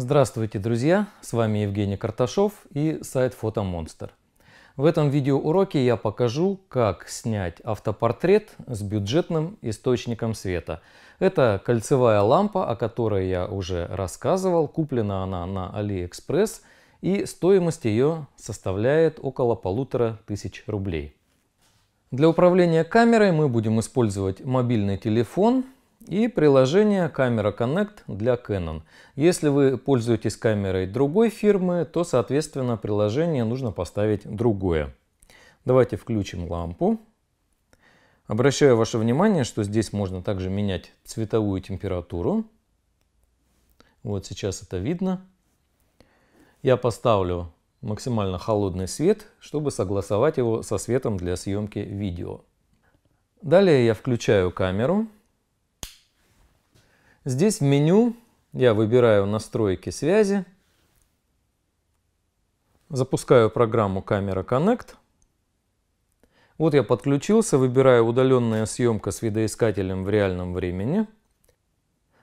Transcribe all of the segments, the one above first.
Здравствуйте, друзья! С вами Евгений Карташов и сайт Фотомонстр. В этом видеоуроке я покажу, как снять автопортрет с бюджетным источником света. Это кольцевая лампа, о которой я уже рассказывал. Куплена она на AliExpress и стоимость ее составляет около полутора тысяч рублей. Для управления камерой мы будем использовать мобильный телефон – и приложение Camera Connect для Canon. Если вы пользуетесь камерой другой фирмы, то, соответственно, приложение нужно поставить другое. Давайте включим лампу. Обращаю ваше внимание, что здесь можно также менять цветовую температуру. Вот сейчас это видно. Я поставлю максимально холодный свет, чтобы согласовать его со светом для съемки видео. Далее я включаю камеру. Здесь в меню я выбираю настройки связи, запускаю программу Camera Connect. Вот я подключился, выбираю удаленная съемка с видоискателем в реальном времени.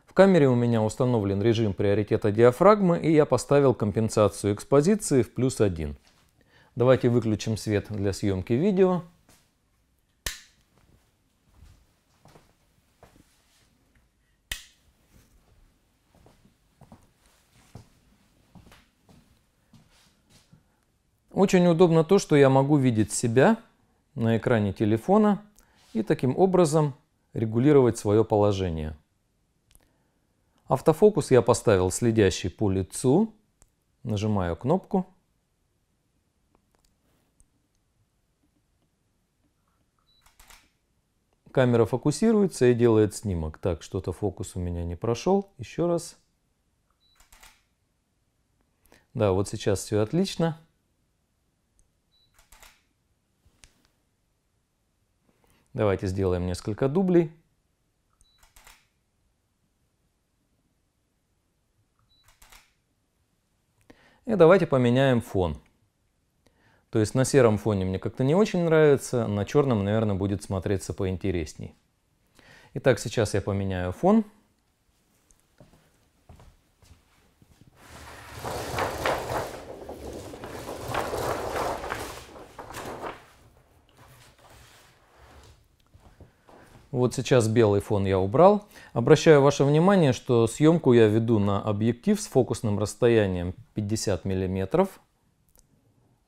В камере у меня установлен режим приоритета диафрагмы и я поставил компенсацию экспозиции в плюс один. Давайте выключим свет для съемки видео. Очень удобно то, что я могу видеть себя на экране телефона и таким образом регулировать свое положение. Автофокус я поставил следящий по лицу. Нажимаю кнопку. Камера фокусируется и делает снимок. Так, что-то фокус у меня не прошел. Еще раз. Да, вот сейчас все отлично. Давайте сделаем несколько дублей. И давайте поменяем фон. То есть на сером фоне мне как-то не очень нравится, на черном, наверное, будет смотреться поинтересней. Итак, сейчас я поменяю фон. Вот сейчас белый фон я убрал. Обращаю ваше внимание, что съемку я веду на объектив с фокусным расстоянием 50 мм,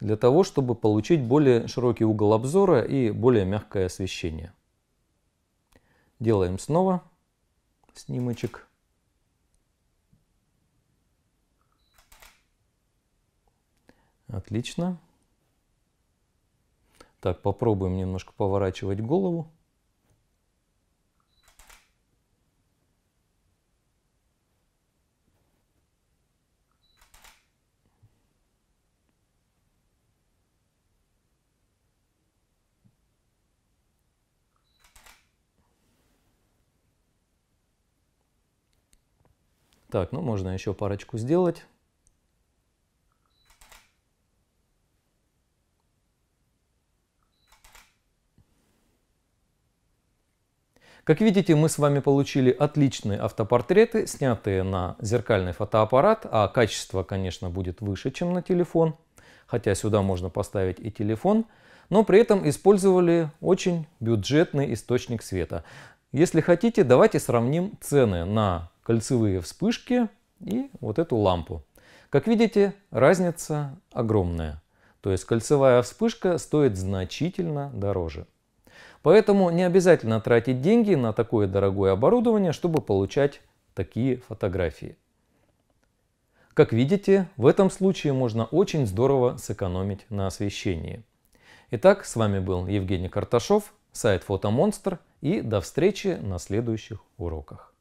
для того, чтобы получить более широкий угол обзора и более мягкое освещение. Делаем снова снимочек. Отлично. Так, попробуем немножко поворачивать голову. Так, ну можно еще парочку сделать. Как видите, мы с вами получили отличные автопортреты, снятые на зеркальный фотоаппарат, а качество, конечно, будет выше, чем на телефон, хотя сюда можно поставить и телефон, но при этом использовали очень бюджетный источник света. Если хотите, давайте сравним цены на кольцевые вспышки и вот эту лампу. Как видите, разница огромная. То есть кольцевая вспышка стоит значительно дороже. Поэтому не обязательно тратить деньги на такое дорогое оборудование, чтобы получать такие фотографии. Как видите, в этом случае можно очень здорово сэкономить на освещении. Итак, с вами был Евгений Карташов, сайт Фотомонстр и до встречи на следующих уроках.